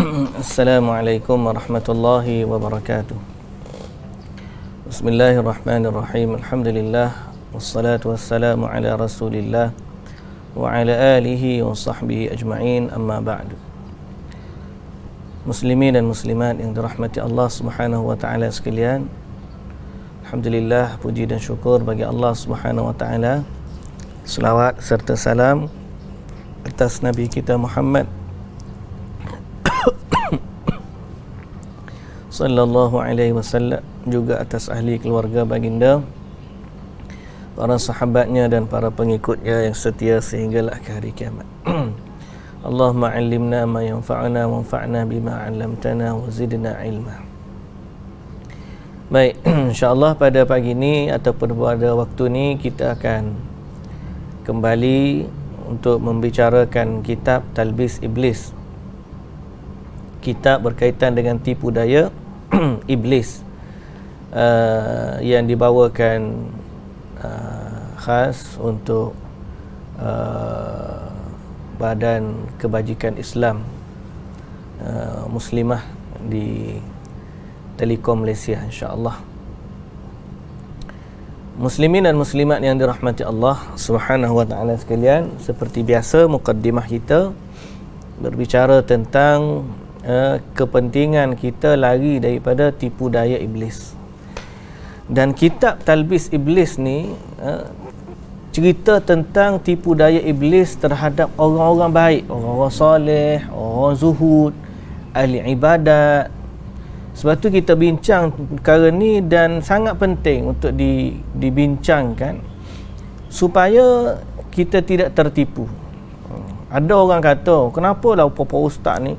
السلام عليكم ورحمة الله وبركاته بسم الله الرحمن الرحيم الحمد لله والصلاة والسلام على رسول الله وعلى آله وصحبه أجمعين أما بعد مسلمين المسلمان عند رحمة الله سبحانه وتعالى سكليان الحمد لله بجد شكر بقي الله سبحانه وتعالى صلوات سرت سلام التسنبي كتاب محمد sallallahu alaihi wasallam juga atas ahli keluarga baginda para sahabatnya dan para pengikutnya yang setia sehinggalah ke hari kiamat Allahumma alimna ma yanfa'una wa bima 'allamtana wa zidna ilma Baik, insyaAllah pada pagi ini ataupun pada waktu ini kita akan kembali untuk membicarakan kitab Talbis Iblis kitab berkaitan dengan tipu daya iblis uh, yang dibawakan uh, khas untuk uh, badan kebajikan Islam uh, muslimah di Telekom Malaysia insya-Allah. Muslimin dan muslimat yang dirahmati Allah Subhanahu wa taala sekalian, seperti biasa mukaddimah kita berbicara tentang eh, kepentingan kita lari daripada tipu daya iblis dan kitab talbis iblis ni eh, cerita tentang tipu daya iblis terhadap orang-orang baik orang-orang soleh orang zuhud ahli ibadat sebab tu kita bincang perkara ni dan sangat penting untuk di, dibincangkan supaya kita tidak tertipu hmm. ada orang kata oh, kenapa lah ustaz ni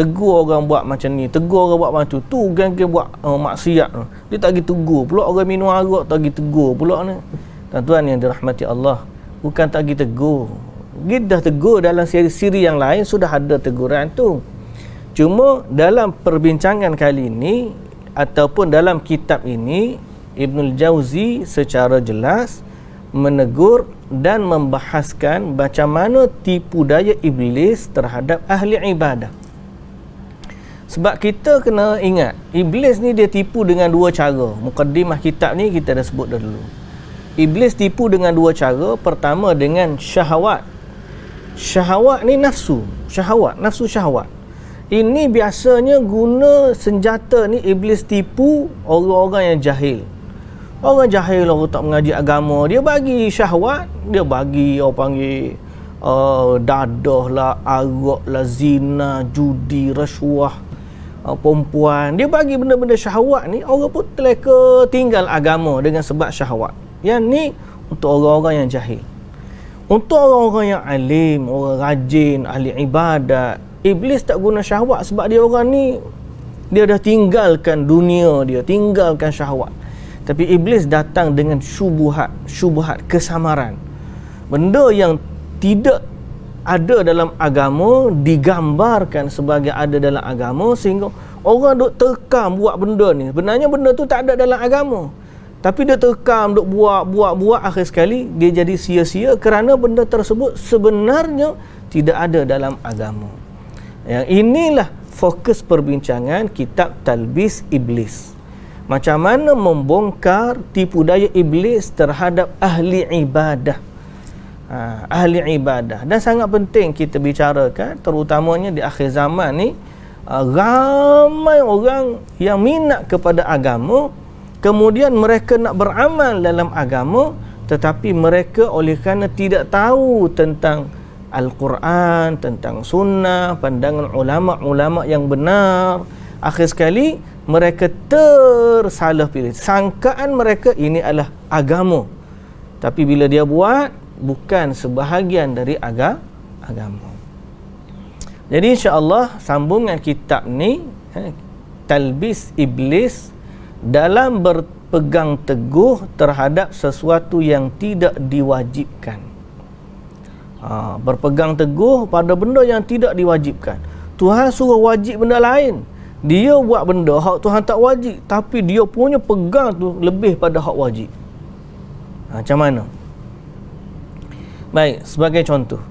tegur orang buat macam ni tegur orang buat macam tu tu geng-geng buat uh, maksiat tu dia tak pergi tegur pula orang minum arak tak pergi tegur pula ni dan tuan yang dirahmati Allah bukan tak pergi tegur dia dah tegur dalam siri-siri yang lain sudah ada teguran tu cuma dalam perbincangan kali ini ataupun dalam kitab ini Ibnul Jauzi secara jelas menegur dan membahaskan macam mana tipu daya iblis terhadap ahli ibadah. Sebab kita kena ingat Iblis ni dia tipu dengan dua cara Mukaddimah kitab ni kita dah sebut dah dulu Iblis tipu dengan dua cara Pertama dengan syahwat Syahwat ni nafsu Syahwat, nafsu syahwat Ini biasanya guna senjata ni Iblis tipu orang-orang yang jahil Orang jahil, orang tak mengaji agama Dia bagi syahwat Dia bagi orang panggil uh, Dadah lah, arak lah, zina, judi, rasuah uh, perempuan dia bagi benda-benda syahwat ni orang pun terleka tinggal agama dengan sebab syahwat yang ni untuk orang-orang yang jahil untuk orang-orang yang alim orang rajin ahli ibadat iblis tak guna syahwat sebab dia orang ni dia dah tinggalkan dunia dia tinggalkan syahwat tapi iblis datang dengan syubuhat syubuhat kesamaran benda yang tidak ada dalam agama digambarkan sebagai ada dalam agama sehingga orang duk terkam buat benda ni sebenarnya benda tu tak ada dalam agama tapi dia terkam duk buat buat buat akhir sekali dia jadi sia-sia kerana benda tersebut sebenarnya tidak ada dalam agama yang inilah fokus perbincangan kitab talbis iblis macam mana membongkar tipu daya iblis terhadap ahli ibadah uh, ahli ibadah dan sangat penting kita bicarakan terutamanya di akhir zaman ni uh, ramai orang yang minat kepada agama kemudian mereka nak beramal dalam agama tetapi mereka oleh kerana tidak tahu tentang Al-Quran, tentang sunnah, pandangan ulama-ulama yang benar. Akhir sekali, mereka tersalah pilih. Sangkaan mereka ini adalah agama. Tapi bila dia buat, bukan sebahagian dari agar agama. Jadi insya-Allah sambungan kitab ni eh, Talbis Iblis dalam berpegang teguh terhadap sesuatu yang tidak diwajibkan. Ha, berpegang teguh pada benda yang tidak diwajibkan. Tuhan suruh wajib benda lain. Dia buat benda hak Tuhan tak wajib tapi dia punya pegang tu lebih pada hak wajib. Ha, macam mana? Baik, sebagai contoh.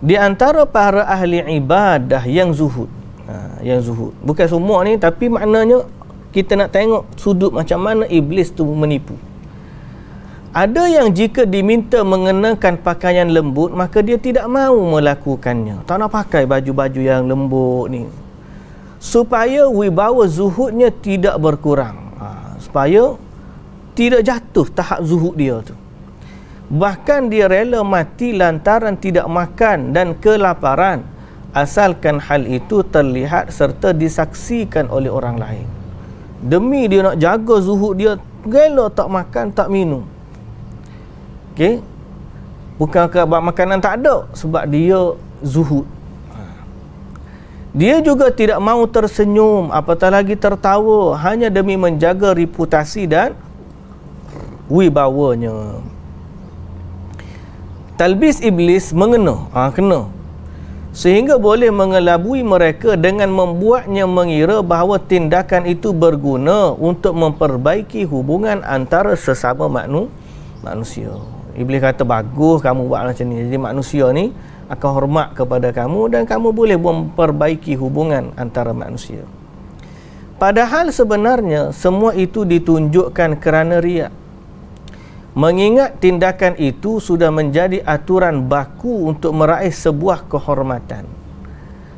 Di antara para ahli ibadah yang zuhud. Ha, yang zuhud. Bukan semua ni tapi maknanya kita nak tengok sudut macam mana iblis tu menipu. Ada yang jika diminta mengenakan pakaian lembut maka dia tidak mahu melakukannya. Tak nak pakai baju-baju yang lembut ni. Supaya wibawa zuhudnya tidak berkurang. Ha, supaya tidak jatuh tahap zuhud dia tu bahkan dia rela mati lantaran tidak makan dan kelaparan asalkan hal itu terlihat serta disaksikan oleh orang lain demi dia nak jaga zuhud dia rela tak makan tak minum okey bukan sebab makanan tak ada sebab dia zuhud dia juga tidak mahu tersenyum apatah lagi tertawa hanya demi menjaga reputasi dan wibawanya talbis iblis mengena ha, kena sehingga boleh mengelabui mereka dengan membuatnya mengira bahawa tindakan itu berguna untuk memperbaiki hubungan antara sesama maknu, manusia iblis kata bagus kamu buat macam ni jadi manusia ni akan hormat kepada kamu dan kamu boleh memperbaiki hubungan antara manusia padahal sebenarnya semua itu ditunjukkan kerana riak Mengingat tindakan itu sudah menjadi aturan baku untuk meraih sebuah kehormatan.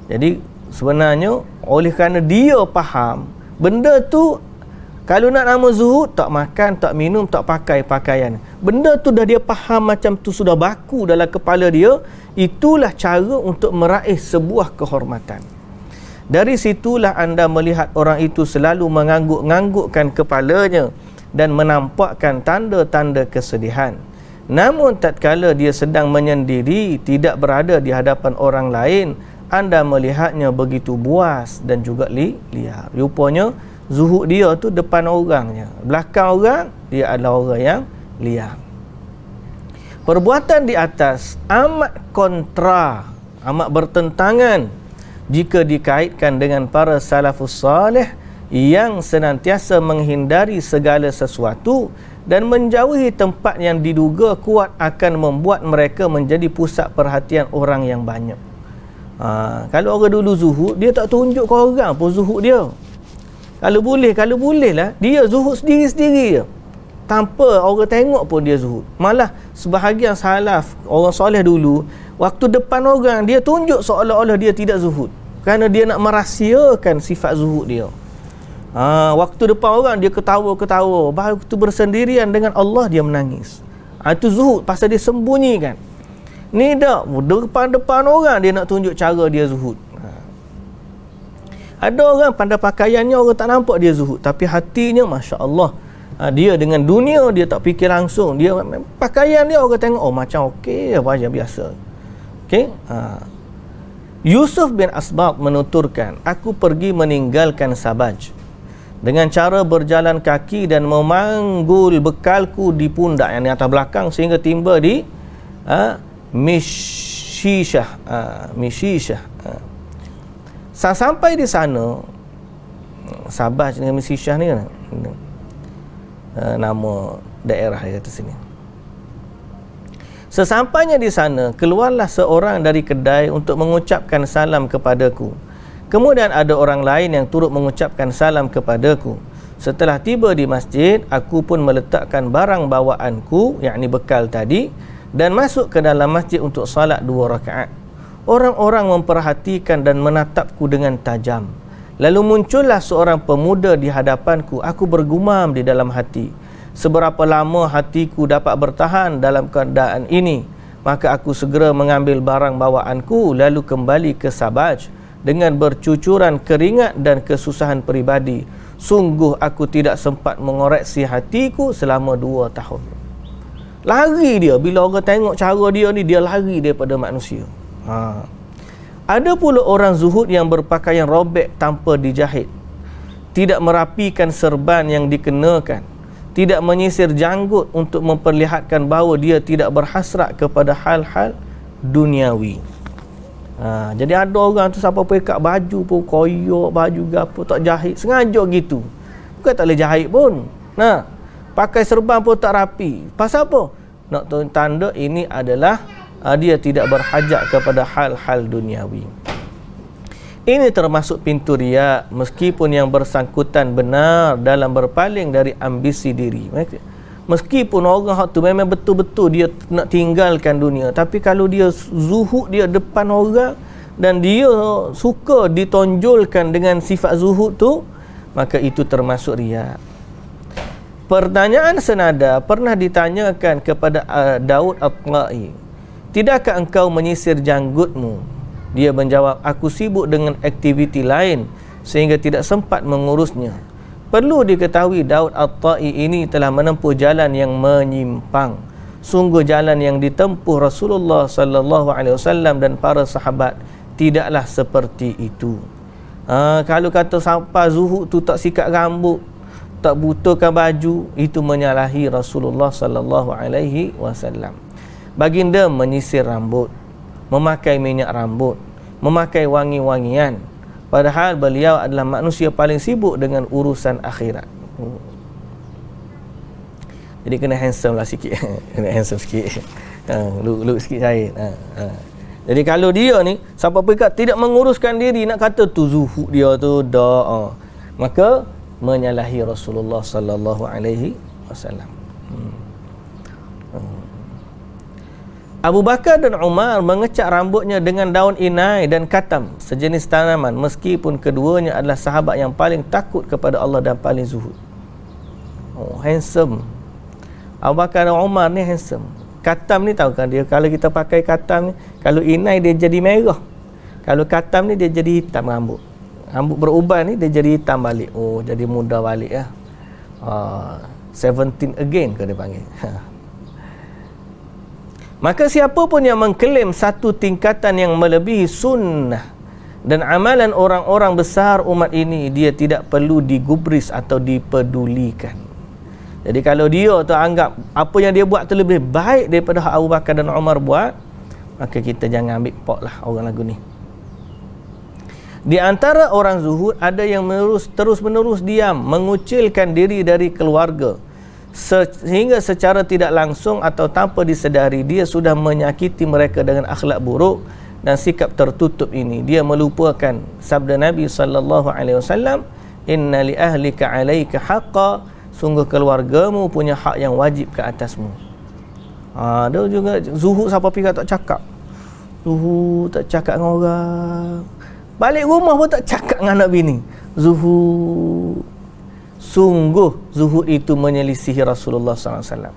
Jadi sebenarnya oleh kerana dia faham benda tu kalau nak nama zuhud tak makan, tak minum, tak pakai pakaian. Benda tu dah dia faham macam tu sudah baku dalam kepala dia, itulah cara untuk meraih sebuah kehormatan. Dari situlah anda melihat orang itu selalu mengangguk-anggukkan kepalanya dan menampakkan tanda-tanda kesedihan. Namun tatkala dia sedang menyendiri, tidak berada di hadapan orang lain, anda melihatnya begitu buas dan juga li liar. Rupanya zuhud dia tu depan orangnya. Belakang orang, dia adalah orang yang liar. Perbuatan di atas amat kontra, amat bertentangan jika dikaitkan dengan para salafus salih, yang senantiasa menghindari segala sesuatu dan menjauhi tempat yang diduga kuat akan membuat mereka menjadi pusat perhatian orang yang banyak. Ha, kalau orang dulu zuhud, dia tak tunjuk ke orang pun zuhud dia. Kalau boleh, kalau boleh lah, dia zuhud sendiri-sendiri je. Tanpa orang tengok pun dia zuhud. Malah sebahagian salaf, orang soleh dulu, waktu depan orang, dia tunjuk seolah-olah dia tidak zuhud. Kerana dia nak merahsiakan sifat zuhud dia. Ha, waktu depan orang dia ketawa-ketawa. tu bersendirian dengan Allah dia menangis. Ha, itu zuhud pasal dia kan? Ni tak, depan-depan orang dia nak tunjuk cara dia zuhud. Ha. Ada orang pada pakaiannya orang tak nampak dia zuhud. Tapi hatinya Masya Allah. Ha, dia dengan dunia dia tak fikir langsung. Dia Pakaian dia orang tengok, oh macam okey, macam biasa. Okey? Ha. Yusuf bin Asbab menuturkan, aku pergi meninggalkan Sabaj dengan cara berjalan kaki dan memanggul bekalku di pundak yang di atas belakang sehingga timba di ha, Mishishah ha, Mishishah ha. Saat sampai di sana Sabah dengan Mishishah ni kan ha, nama daerah di atas sini Sesampainya di sana, keluarlah seorang dari kedai untuk mengucapkan salam kepadaku. Kemudian ada orang lain yang turut mengucapkan salam kepadaku. Setelah tiba di masjid, aku pun meletakkan barang bawaanku, yakni bekal tadi, dan masuk ke dalam masjid untuk salat dua rakaat. Orang-orang memperhatikan dan menatapku dengan tajam. Lalu muncullah seorang pemuda di hadapanku, aku bergumam di dalam hati. Seberapa lama hatiku dapat bertahan dalam keadaan ini? Maka aku segera mengambil barang bawaanku, lalu kembali ke Sabaj dengan bercucuran keringat dan kesusahan peribadi. Sungguh aku tidak sempat mengoreksi hatiku selama dua tahun. Lari dia. Bila orang tengok cara dia ni, dia lari daripada manusia. Ha. Ada pula orang zuhud yang berpakaian robek tanpa dijahit. Tidak merapikan serban yang dikenakan. Tidak menyisir janggut untuk memperlihatkan bahawa dia tidak berhasrat kepada hal-hal duniawi. Ha, jadi ada orang tu siapa pun ikat baju pun koyok baju gapo tak jahit sengaja gitu. Bukan tak boleh jahit pun. Nah, ha, pakai serban pun tak rapi. Pasal apa? Nak tanda ini adalah ha, dia tidak berhajat kepada hal-hal duniawi. Ini termasuk pintu riak meskipun yang bersangkutan benar dalam berpaling dari ambisi diri. Maksudnya, meskipun orang tu memang betul-betul dia nak tinggalkan dunia tapi kalau dia zuhud dia depan orang dan dia suka ditonjolkan dengan sifat zuhud tu maka itu termasuk riak pertanyaan senada pernah ditanyakan kepada uh, Daud Al-Qa'i tidakkah engkau menyisir janggutmu dia menjawab aku sibuk dengan aktiviti lain sehingga tidak sempat mengurusnya perlu diketahui Daud At-Ta'i ini telah menempuh jalan yang menyimpang. Sungguh jalan yang ditempuh Rasulullah sallallahu alaihi wasallam dan para sahabat tidaklah seperti itu. Ha, kalau kata sampah zuhud tu tak sikat rambut, tak butuhkan baju, itu menyalahi Rasulullah sallallahu alaihi wasallam. Baginda menyisir rambut, memakai minyak rambut, memakai wangi-wangian, padahal beliau adalah manusia paling sibuk dengan urusan akhirat hmm. jadi kena handsome lah sikit kena handsome sikit ha, look, look sikit saya ha, ha. jadi kalau dia ni sampai pekat tidak menguruskan diri nak kata tu zuhud dia tu dah maka menyalahi Rasulullah sallallahu alaihi wasallam hmm. Abu Bakar dan Umar mengecat rambutnya dengan daun inai dan katam sejenis tanaman meskipun keduanya adalah sahabat yang paling takut kepada Allah dan paling zuhud. Oh, handsome. Abu Bakar dan Umar ni handsome. Katam ni tahu kan dia kalau kita pakai katam ni kalau inai dia jadi merah. Kalau katam ni dia jadi hitam rambut. Rambut berubah ni dia jadi hitam balik. Oh jadi muda balik ya. Uh, ah, 17 again kau dia panggil. Maka siapa pun yang mengklaim satu tingkatan yang melebihi sunnah dan amalan orang-orang besar umat ini, dia tidak perlu digubris atau dipedulikan. Jadi kalau dia tu anggap apa yang dia buat tu lebih baik daripada hak Abu Bakar dan Umar buat, maka kita jangan ambil pot lah orang lagu ni. Di antara orang zuhud ada yang terus-menerus diam, mengucilkan diri dari keluarga sehingga secara tidak langsung atau tanpa disedari dia sudah menyakiti mereka dengan akhlak buruk dan sikap tertutup ini dia melupakan sabda Nabi sallallahu alaihi wasallam inna li ahlika alayka haqqa sungguh keluargamu punya hak yang wajib ke atasmu ha, ada juga zuhud siapa pergi tak cakap zuhud tak cakap dengan orang balik rumah pun tak cakap dengan anak bini zuhud sungguh zuhud itu menyelisihi Rasulullah SAW.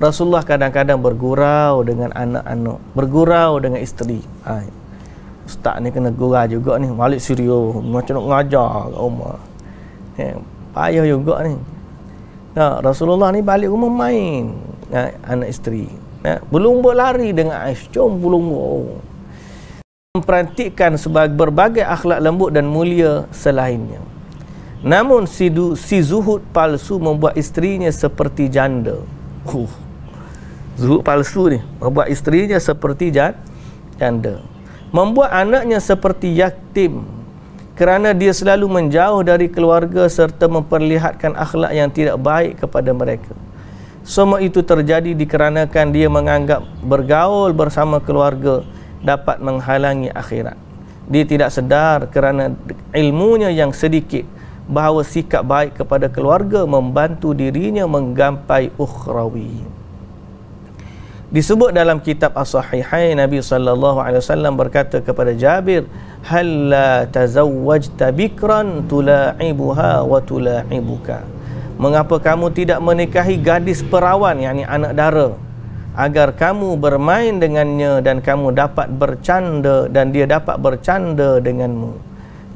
Rasulullah kadang-kadang bergurau dengan anak-anak, bergurau dengan isteri. Ha. Ustaz ni kena gurau juga ni, Malik Suryo, macam nak ngajar kat rumah. Ha. payah juga ni. Ha. Rasulullah ni balik rumah main ha. anak isteri. Ha. Belum berlari dengan Aish, jom belum memperhatikan sebagai berbagai akhlak lembut dan mulia selainnya. Namun si, du, si zuhud palsu membuat istrinya seperti janda. Huh. Zuhud palsu ni membuat istrinya seperti jan, janda. Membuat anaknya seperti yatim kerana dia selalu menjauh dari keluarga serta memperlihatkan akhlak yang tidak baik kepada mereka. Semua itu terjadi dikarenakan dia menganggap bergaul bersama keluarga dapat menghalangi akhirat. Dia tidak sedar kerana ilmunya yang sedikit bahawa sikap baik kepada keluarga membantu dirinya menggapai ukhrawi. Disebut dalam kitab As-Sahihain Nabi sallallahu alaihi wasallam berkata kepada Jabir, "Halla tazawwajta bikran tula'ibuha wa tula'ibuka?" Mengapa kamu tidak menikahi gadis perawan yakni anak dara agar kamu bermain dengannya dan kamu dapat bercanda dan dia dapat bercanda denganmu?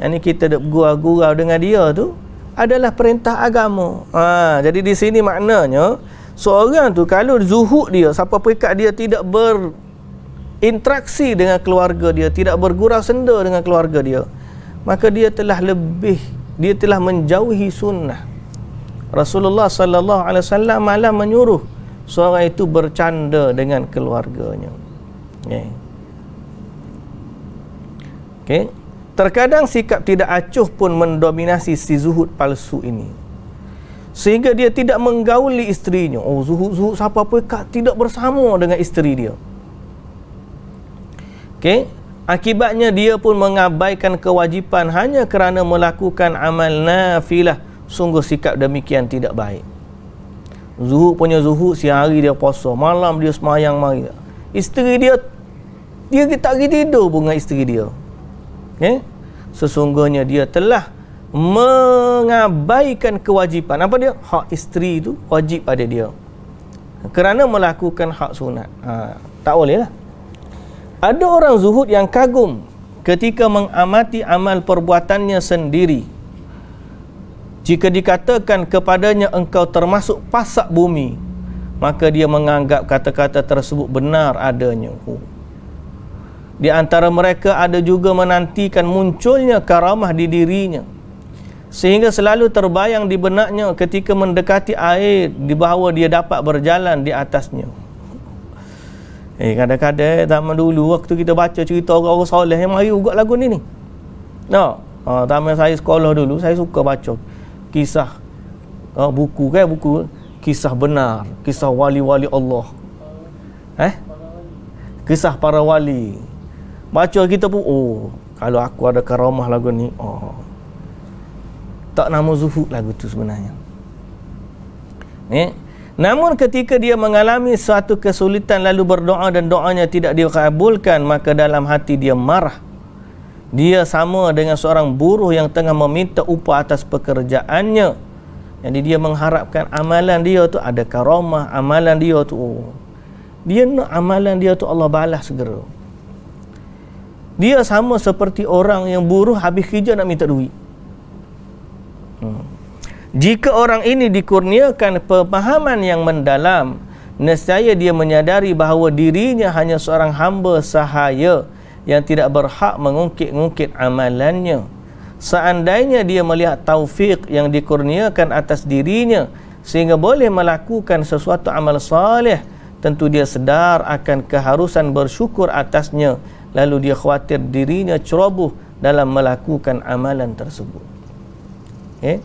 yang ni kita duk gurau-gurau dengan dia tu adalah perintah agama ha, jadi di sini maknanya seorang tu kalau zuhud dia siapa perikat dia tidak ber interaksi dengan keluarga dia tidak bergurau senda dengan keluarga dia maka dia telah lebih dia telah menjauhi sunnah Rasulullah sallallahu alaihi wasallam malah menyuruh seorang itu bercanda dengan keluarganya. Okay. Okey. Terkadang sikap tidak acuh pun mendominasi si zuhud palsu ini. Sehingga dia tidak menggauli isterinya. Oh zuhud-zuhud siapa pun kak tidak bersama dengan isteri dia. Okey. Akibatnya dia pun mengabaikan kewajipan hanya kerana melakukan amal nafilah. Sungguh sikap demikian tidak baik. Zuhud punya zuhud, siang hari dia puasa. Malam dia semayang mari. Isteri dia, dia tak pergi tidur pun dengan isteri dia eh? sesungguhnya dia telah mengabaikan kewajipan apa dia hak isteri itu wajib pada dia kerana melakukan hak sunat ha, tak boleh lah ada orang zuhud yang kagum ketika mengamati amal perbuatannya sendiri jika dikatakan kepadanya engkau termasuk pasak bumi maka dia menganggap kata-kata tersebut benar adanya oh, di antara mereka ada juga menantikan munculnya karamah di dirinya Sehingga selalu terbayang di benaknya ketika mendekati air Di bawah dia dapat berjalan di atasnya Eh kadang-kadang zaman dulu waktu kita baca cerita orang-orang soleh Yang mari ugut lagu ni ni No. Ha, ah, zaman saya sekolah dulu saya suka baca kisah ha, buku kan buku kisah benar, kisah wali-wali Allah. Eh? Kisah para wali. Baca kita pun Oh Kalau aku ada karamah lagu ni Oh Tak nama zuhud lagu tu sebenarnya eh? Namun ketika dia mengalami suatu kesulitan Lalu berdoa dan doanya tidak dikabulkan Maka dalam hati dia marah Dia sama dengan seorang buruh Yang tengah meminta upah atas pekerjaannya Jadi dia mengharapkan amalan dia tu Ada karamah amalan dia tu oh. Dia nak amalan dia tu Allah balas segera dia sama seperti orang yang buruh habis kerja nak minta duit. Hmm. Jika orang ini dikurniakan pemahaman yang mendalam, nescaya dia menyadari bahawa dirinya hanya seorang hamba sahaya yang tidak berhak mengungkit-ungkit amalannya. Seandainya dia melihat taufik yang dikurniakan atas dirinya sehingga boleh melakukan sesuatu amal soleh, tentu dia sedar akan keharusan bersyukur atasnya lalu dia khawatir dirinya ceroboh dalam melakukan amalan tersebut okay? Eh?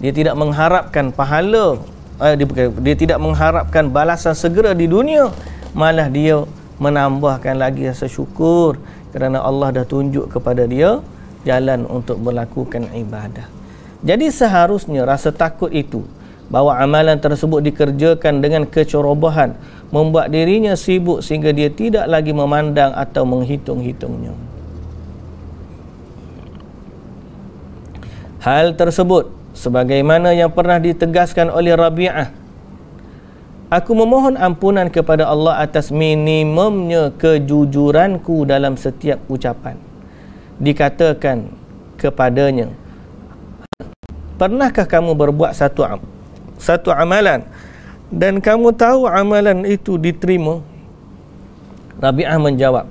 dia tidak mengharapkan pahala eh, dia, dia tidak mengharapkan balasan segera di dunia malah dia menambahkan lagi rasa syukur kerana Allah dah tunjuk kepada dia jalan untuk melakukan ibadah jadi seharusnya rasa takut itu bahawa amalan tersebut dikerjakan dengan kecerobohan membuat dirinya sibuk sehingga dia tidak lagi memandang atau menghitung-hitungnya. Hal tersebut sebagaimana yang pernah ditegaskan oleh Rabi'ah Aku memohon ampunan kepada Allah atas minimumnya kejujuranku dalam setiap ucapan dikatakan kepadanya Pernahkah kamu berbuat satu am, satu amalan dan kamu tahu amalan itu diterima Rabi'ah menjawab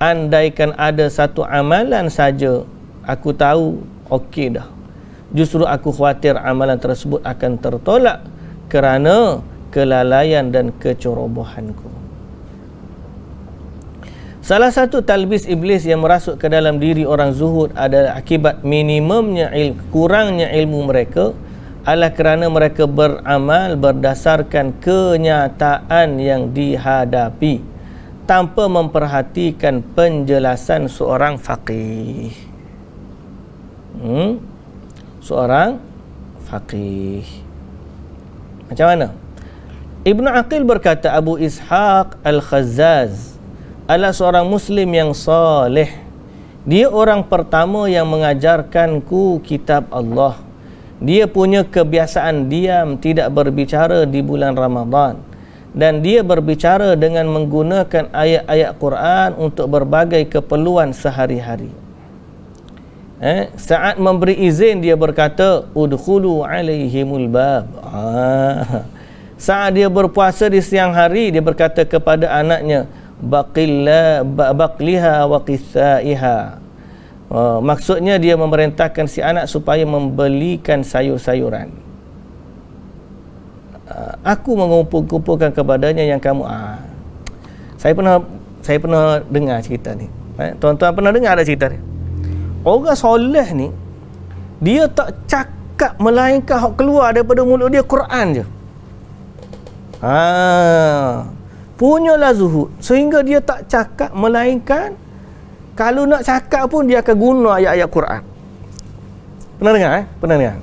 andaikan ada satu amalan saja aku tahu okey dah justru aku khawatir amalan tersebut akan tertolak kerana kelalaian dan kecerobohanku Salah satu talbis iblis yang merasuk ke dalam diri orang zuhud adalah akibat minimumnya il- kurangnya ilmu mereka adalah kerana mereka beramal berdasarkan kenyataan yang dihadapi tanpa memperhatikan penjelasan seorang faqih. Hmm? Seorang faqih. Macam mana? Ibn Aqil berkata Abu Ishaq Al-Khazaz adalah seorang Muslim yang soleh. Dia orang pertama yang mengajarkanku kitab Allah dia punya kebiasaan diam tidak berbicara di bulan Ramadhan, dan dia berbicara dengan menggunakan ayat-ayat Quran untuk berbagai keperluan sehari-hari eh saat memberi izin dia berkata udhulu alaihimul bab ah. saat dia berpuasa di siang hari dia berkata kepada anaknya baqilla baqliha wa Uh, maksudnya dia memerintahkan si anak supaya membelikan sayur-sayuran. Uh, aku mengumpul-kumpulkan kepadanya yang kamu ah. Saya pernah saya pernah dengar cerita ni. Eh, tuan-tuan pernah dengar ada cerita ni? Orang soleh ni dia tak cakap melainkan hak keluar daripada mulut dia Quran je. Ha. Punyalah zuhud sehingga dia tak cakap melainkan kalau nak cakap pun dia akan guna ayat-ayat Quran. Pernah dengar eh? Pernah dengar?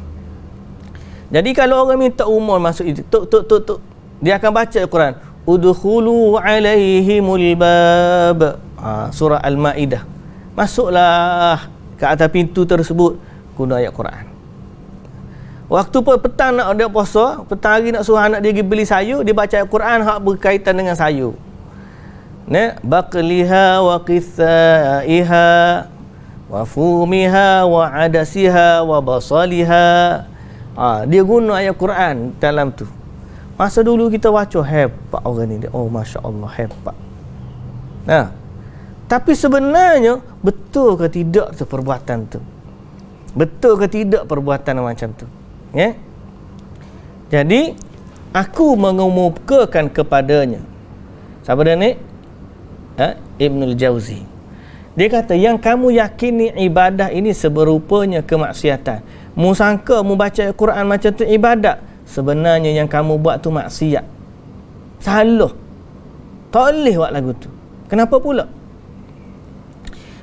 Jadi kalau orang minta umur masuk itu, tuk tuk tuk tuk dia akan baca Quran. Udkhulu alaihimul bab. Ha, surah Al-Maidah. Masuklah ke atas pintu tersebut guna ayat Quran. Waktu petang nak ada puasa, petang hari nak suruh anak dia pergi beli sayur, dia baca Al-Quran hak berkaitan dengan sayur ne baqliha wa qithaiha wa fumiha wa adasiha wa basaliha ha, dia guna ayat Quran dalam tu masa dulu kita baca hebat orang ni oh masya-Allah hebat nah ha. tapi sebenarnya betul ke tidak tu perbuatan tu betul ke tidak perbuatan macam tu ya yeah? jadi aku mengemukakan kepadanya siapa dia ni eh, Ibnul Jauzi. Dia kata yang kamu yakini ibadah ini seberupanya kemaksiatan. Mu sangka al Quran macam tu ibadah, sebenarnya yang kamu buat tu maksiat. Salah. Tak boleh buat lagu tu. Kenapa pula?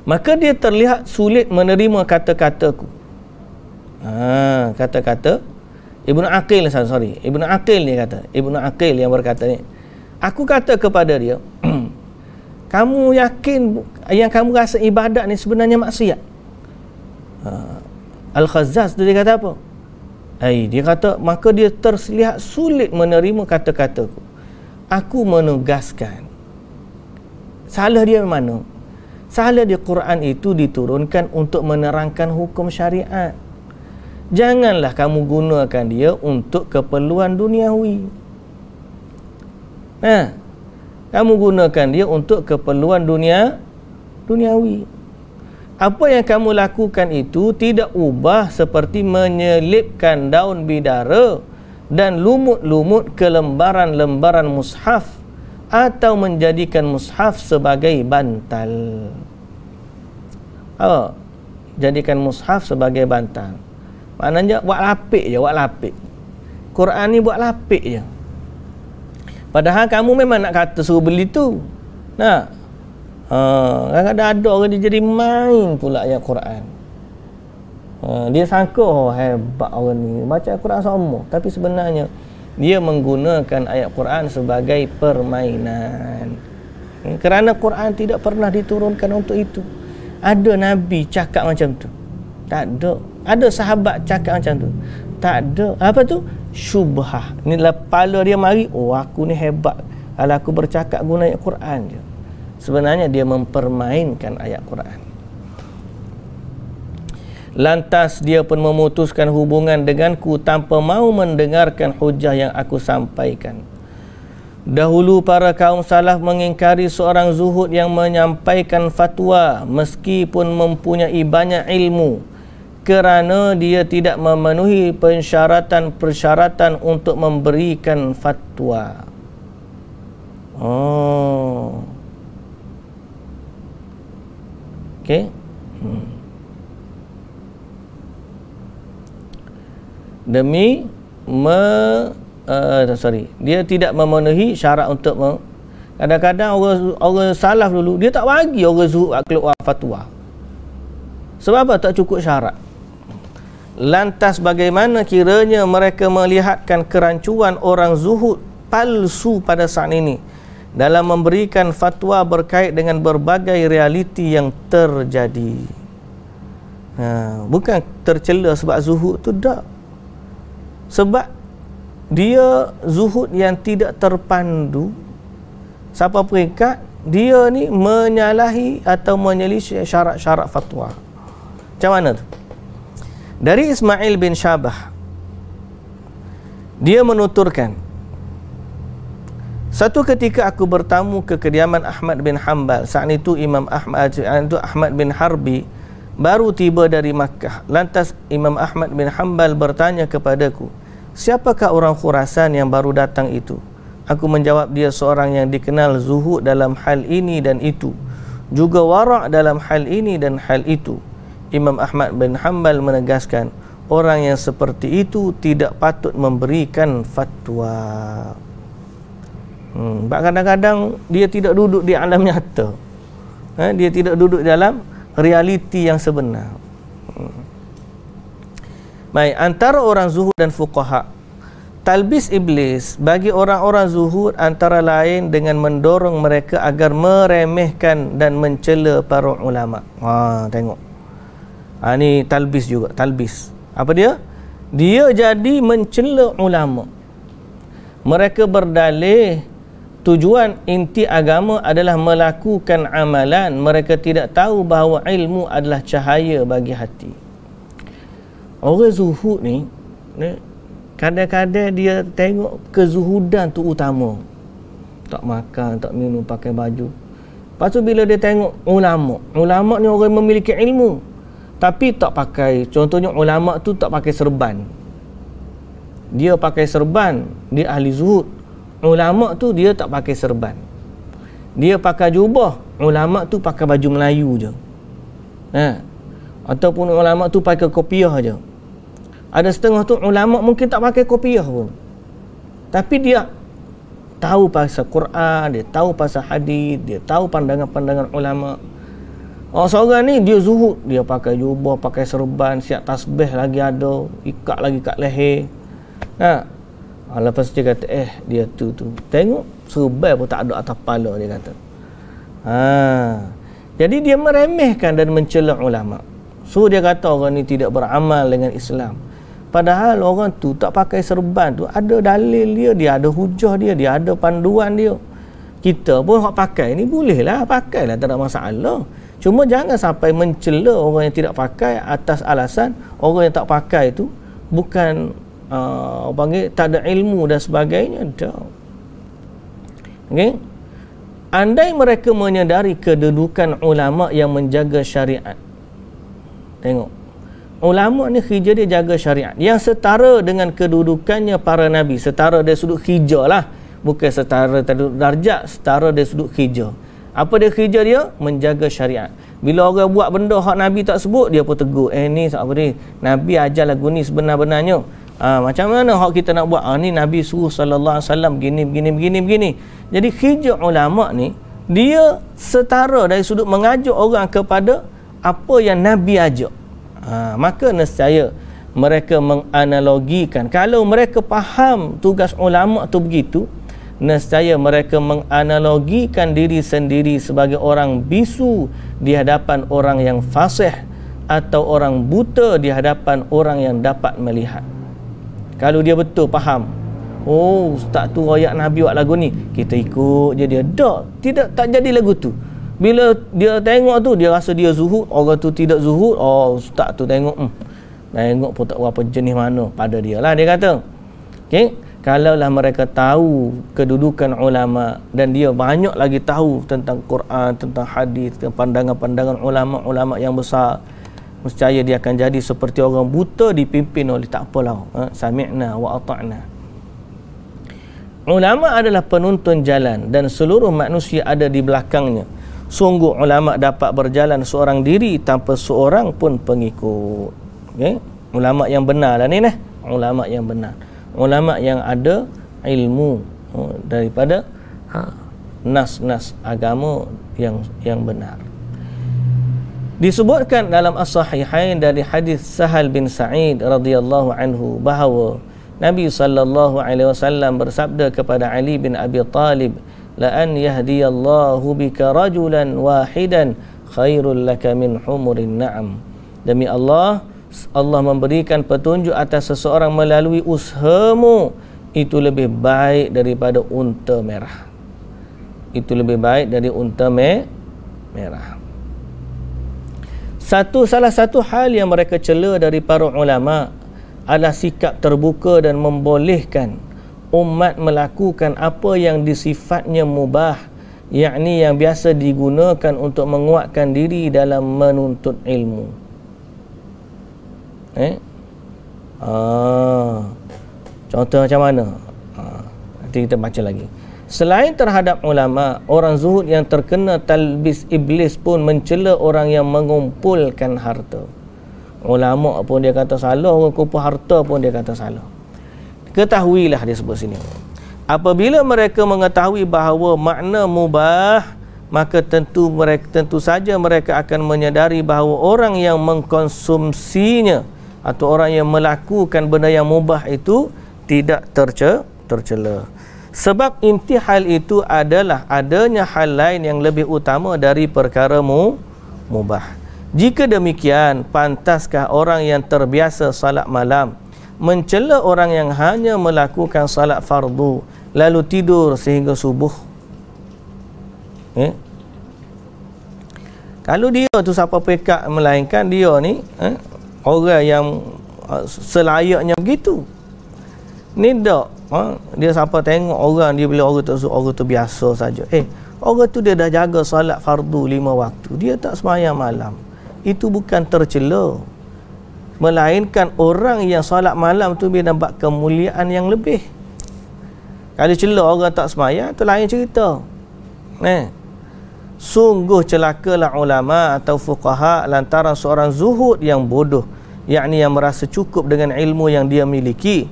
Maka dia terlihat sulit menerima kata-kataku. Ha, kata-kata Ibnu Aqil sorry, Ibnu Aqil ni kata, Ibnu Aqil yang berkata ni. Aku kata kepada dia, kamu yakin yang kamu rasa ibadat ni sebenarnya maksiat uh, ha. Al-Khazaz tu dia kata apa Ay, eh, dia kata maka dia terlihat sulit menerima kata-kataku aku menegaskan salah dia mana salah dia Quran itu diturunkan untuk menerangkan hukum syariat janganlah kamu gunakan dia untuk keperluan duniawi nah ha kamu gunakan dia untuk keperluan dunia duniawi apa yang kamu lakukan itu tidak ubah seperti menyelipkan daun bidara dan lumut-lumut ke lembaran-lembaran mushaf atau menjadikan mushaf sebagai bantal oh, jadikan mushaf sebagai bantal maknanya buat lapik je buat lapik Quran ni buat lapik je Padahal kamu memang nak kata suruh beli tu. Nak? Ha, kadang-kadang ada orang dia jadi main pula ayat Quran. Ha, dia sangka oh, hebat orang ni. Baca Quran sama. Tapi sebenarnya dia menggunakan ayat Quran sebagai permainan. Hmm, kerana Quran tidak pernah diturunkan untuk itu. Ada Nabi cakap macam tu. Tak ada. Ada sahabat cakap macam tu tak ada apa tu syubhah ni lah pala dia mari oh aku ni hebat kalau aku bercakap guna ayat Quran je sebenarnya dia mempermainkan ayat Quran lantas dia pun memutuskan hubungan denganku tanpa mau mendengarkan hujah yang aku sampaikan Dahulu para kaum salaf mengingkari seorang zuhud yang menyampaikan fatwa meskipun mempunyai banyak ilmu kerana dia tidak memenuhi persyaratan-persyaratan untuk memberikan fatwa. Oh. Okey. Hmm. Demi me uh, sorry, dia tidak memenuhi syarat untuk me kadang-kadang orang orang salaf dulu dia tak bagi orang zuhud keluar fatwa. Sebab apa? Tak cukup syarat lantas bagaimana kiranya mereka melihatkan kerancuan orang zuhud palsu pada saat ini dalam memberikan fatwa berkait dengan berbagai realiti yang terjadi ha, bukan tercela sebab zuhud itu tak sebab dia zuhud yang tidak terpandu siapa peringkat dia ni menyalahi atau menyelisih syarat-syarat fatwa macam mana tu dari Ismail bin Shabah, dia menuturkan satu ketika aku bertamu ke kediaman Ahmad bin Hanbal saat itu Imam Ahmad itu Ahmad bin Harbi baru tiba dari Makkah lantas Imam Ahmad bin Hanbal bertanya kepadaku siapakah orang Khurasan yang baru datang itu aku menjawab dia seorang yang dikenal zuhud dalam hal ini dan itu juga wara' dalam hal ini dan hal itu Imam Ahmad bin Hanbal menegaskan orang yang seperti itu tidak patut memberikan fatwa. Hmm, kadang-kadang dia tidak duduk di alam nyata. Eh, dia tidak duduk dalam realiti yang sebenar. Hmm. Baik, antara orang zuhud dan fukaha Talbis iblis bagi orang-orang zuhud antara lain dengan mendorong mereka agar meremehkan dan mencela para ulama. Ha, tengok ha, ni talbis juga talbis apa dia dia jadi mencela ulama mereka berdalih tujuan inti agama adalah melakukan amalan mereka tidak tahu bahawa ilmu adalah cahaya bagi hati orang zuhud ni ni kadang-kadang dia tengok kezuhudan tu utama tak makan tak minum pakai baju Lepas tu bila dia tengok ulama, ulama ni orang yang memiliki ilmu, tapi tak pakai contohnya ulama tu tak pakai serban dia pakai serban dia ahli zuhud ulama tu dia tak pakai serban dia pakai jubah ulama tu pakai baju Melayu je ha. ataupun ulama tu pakai kopiah je ada setengah tu ulama mungkin tak pakai kopiah pun tapi dia tahu pasal Quran dia tahu pasal hadis dia tahu pandangan-pandangan ulama' Oh seorang ni dia zuhud, dia pakai jubah, pakai serban, siap tasbih lagi ada, ikat lagi kat leher. Nah, ha. ha lepas dia kata, "Eh, dia tu tu. Tengok serban pun tak ada atas kepala dia kata." Ha. Jadi dia meremehkan dan mencela ulama. So dia kata orang ni tidak beramal dengan Islam. Padahal orang tu tak pakai serban tu ada dalil dia, dia ada hujah dia, dia ada panduan dia. Kita pun hak pakai ni boleh lah, pakailah tak ada masalah. Cuma jangan sampai mencela orang yang tidak pakai atas alasan orang yang tak pakai itu bukan uh, panggil tak ada ilmu dan sebagainya. Tak. Okay? Andai mereka menyedari kedudukan ulama yang menjaga syariat. Tengok. Ulama ni hijau dia jaga syariat yang setara dengan kedudukannya para nabi, setara dia sudut hijau lah. Bukan setara dari darjat, setara dia sudut hijau. Apa dia kerja dia? Menjaga syariat. Bila orang buat benda hak Nabi tak sebut, dia pun tegur. Eh ni apa ni? Nabi ajar lagu ni sebenar-benarnya. Ha, macam mana hak kita nak buat? Ha, ni Nabi suruh sallallahu alaihi wasallam gini begini begini begini. Jadi khijab ulama ni dia setara dari sudut mengajak orang kepada apa yang Nabi ajak. Ha, maka nescaya mereka menganalogikan kalau mereka faham tugas ulama tu begitu nescaya mereka menganalogikan diri sendiri sebagai orang bisu di hadapan orang yang fasih atau orang buta di hadapan orang yang dapat melihat kalau dia betul faham oh ustaz tu royak nabi buat lagu ni kita ikut je dia tak tidak tak jadi lagu tu bila dia tengok tu dia rasa dia zuhud orang tu tidak zuhud oh ustaz tu tengok hmm. tengok pun tak berapa jenis mana pada dia lah dia kata okay? kalaulah mereka tahu kedudukan ulama dan dia banyak lagi tahu tentang Quran tentang hadis tentang pandangan-pandangan ulama-ulama yang besar mestinya dia akan jadi seperti orang buta dipimpin oleh tak apalah ha? sami'na wa ata'na ulama adalah penuntun jalan dan seluruh manusia ada di belakangnya sungguh ulama dapat berjalan seorang diri tanpa seorang pun pengikut okay? ulama yang benar lah ni nah ulama yang benar ulama yang ada ilmu oh, daripada ha, nas-nas agama yang yang benar. Disebutkan dalam as-sahihain dari hadis Sahal bin Sa'id radhiyallahu anhu bahawa Nabi sallallahu alaihi wasallam bersabda kepada Ali bin Abi Talib la an yahdiyallahu bika rajulan wahidan khairul laka min humurin na'am demi Allah Allah memberikan petunjuk atas seseorang melalui usahamu itu lebih baik daripada unta merah itu lebih baik dari unta me merah satu salah satu hal yang mereka cela dari para ulama adalah sikap terbuka dan membolehkan umat melakukan apa yang disifatnya mubah yakni yang biasa digunakan untuk menguatkan diri dalam menuntut ilmu eh ah contoh macam mana ha. nanti kita baca lagi selain terhadap ulama orang zuhud yang terkena talbis iblis pun mencela orang yang mengumpulkan harta ulama pun dia kata salah orang kumpul harta pun dia kata salah ketahuilah dia sebut sini apabila mereka mengetahui bahawa makna mubah maka tentu mereka tentu saja mereka akan menyedari bahawa orang yang mengkonsumsinya atau orang yang melakukan benda yang mubah itu tidak terce tercela. Sebab inti hal itu adalah adanya hal lain yang lebih utama dari perkara mu mubah. Jika demikian, pantaskah orang yang terbiasa salat malam mencela orang yang hanya melakukan salat fardu lalu tidur sehingga subuh? Eh? Kalau dia tu siapa pekat melainkan dia ni eh? orang yang uh, selayaknya begitu ni tak ha? dia siapa tengok orang dia bila orang tu suka orang tu biasa saja eh orang tu dia dah jaga salat fardu lima waktu dia tak semayang malam itu bukan tercela melainkan orang yang salat malam tu dia nampak kemuliaan yang lebih kalau celah orang tak semayang tu lain cerita eh sungguh celakalah ulama atau fuqaha lantaran seorang zuhud yang bodoh yakni yang merasa cukup dengan ilmu yang dia miliki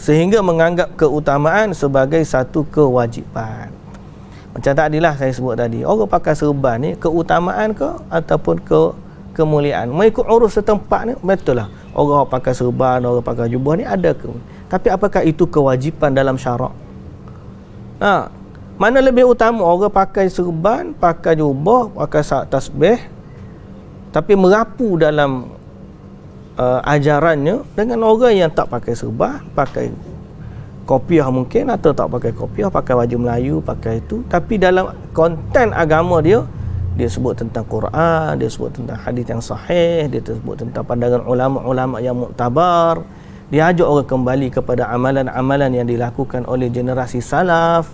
sehingga menganggap keutamaan sebagai satu kewajipan macam tadilah saya sebut tadi orang pakai serban ni keutamaan ke ataupun ke kemuliaan mengikut urus setempat ni betul lah orang pakai serban orang pakai jubah ni ada ke tapi apakah itu kewajipan dalam syarak Nah, ha, mana lebih utama orang pakai serban, pakai jubah, pakai tasbih tapi merapu dalam uh, ajarannya dengan orang yang tak pakai serban, pakai kopiah mungkin atau tak pakai kopiah, pakai baju Melayu, pakai itu tapi dalam konten agama dia dia sebut tentang Quran, dia sebut tentang hadis yang sahih, dia sebut tentang pandangan ulama-ulama yang muktabar. Dia ajak orang kembali kepada amalan-amalan yang dilakukan oleh generasi salaf.